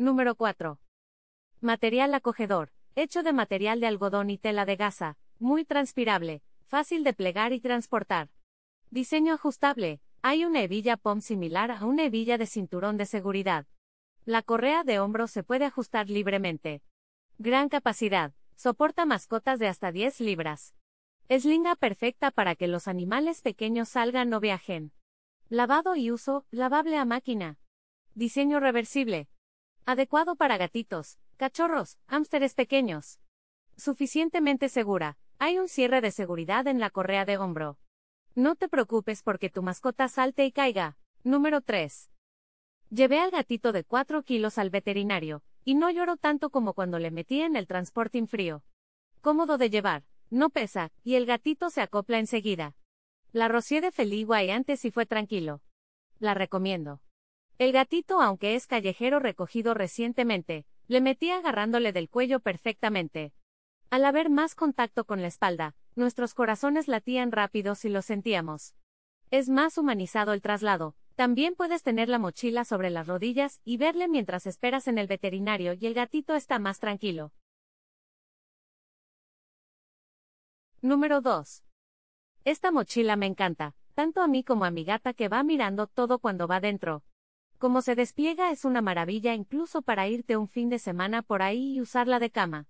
Número 4. Material acogedor, hecho de material de algodón y tela de gasa, muy transpirable, fácil de plegar y transportar. Diseño ajustable, hay una hebilla POM similar a una hebilla de cinturón de seguridad. La correa de hombro se puede ajustar libremente. Gran capacidad, soporta mascotas de hasta 10 libras. Es perfecta para que los animales pequeños salgan o viajen. Lavado y uso, lavable a máquina. Diseño reversible, Adecuado para gatitos, cachorros, hámsteres pequeños. Suficientemente segura, hay un cierre de seguridad en la correa de hombro. No te preocupes porque tu mascota salte y caiga. Número 3. Llevé al gatito de 4 kilos al veterinario, y no lloró tanto como cuando le metí en el transportín frío. Cómodo de llevar, no pesa, y el gatito se acopla enseguida. La rocié de feligua y antes y fue tranquilo. La recomiendo. El gatito, aunque es callejero recogido recientemente, le metía agarrándole del cuello perfectamente. Al haber más contacto con la espalda, nuestros corazones latían rápido si lo sentíamos. Es más humanizado el traslado, también puedes tener la mochila sobre las rodillas y verle mientras esperas en el veterinario y el gatito está más tranquilo. Número 2. Esta mochila me encanta, tanto a mí como a mi gata que va mirando todo cuando va dentro, como se despliega es una maravilla incluso para irte un fin de semana por ahí y usarla de cama.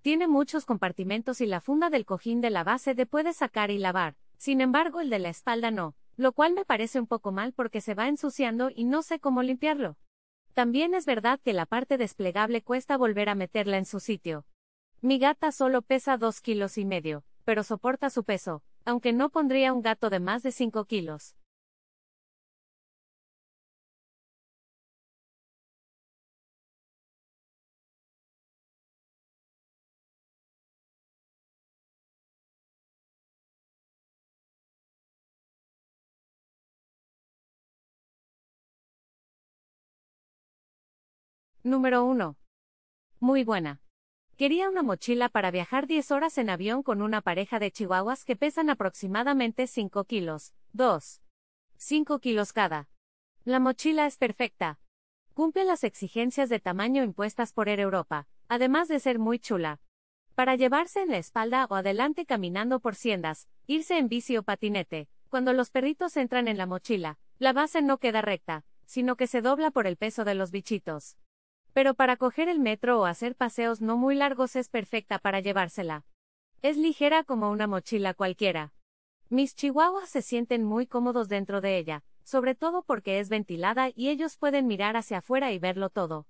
Tiene muchos compartimentos y la funda del cojín de la base te puedes sacar y lavar, sin embargo el de la espalda no, lo cual me parece un poco mal porque se va ensuciando y no sé cómo limpiarlo. También es verdad que la parte desplegable cuesta volver a meterla en su sitio. Mi gata solo pesa dos kilos y medio, pero soporta su peso, aunque no pondría un gato de más de cinco kilos. Número 1. Muy buena. Quería una mochila para viajar 10 horas en avión con una pareja de chihuahuas que pesan aproximadamente 5 kilos, 2. 5 kilos cada. La mochila es perfecta. Cumple las exigencias de tamaño impuestas por Air Europa, además de ser muy chula. Para llevarse en la espalda o adelante caminando por siendas, irse en bici o patinete, cuando los perritos entran en la mochila, la base no queda recta, sino que se dobla por el peso de los bichitos. Pero para coger el metro o hacer paseos no muy largos es perfecta para llevársela. Es ligera como una mochila cualquiera. Mis chihuahuas se sienten muy cómodos dentro de ella, sobre todo porque es ventilada y ellos pueden mirar hacia afuera y verlo todo.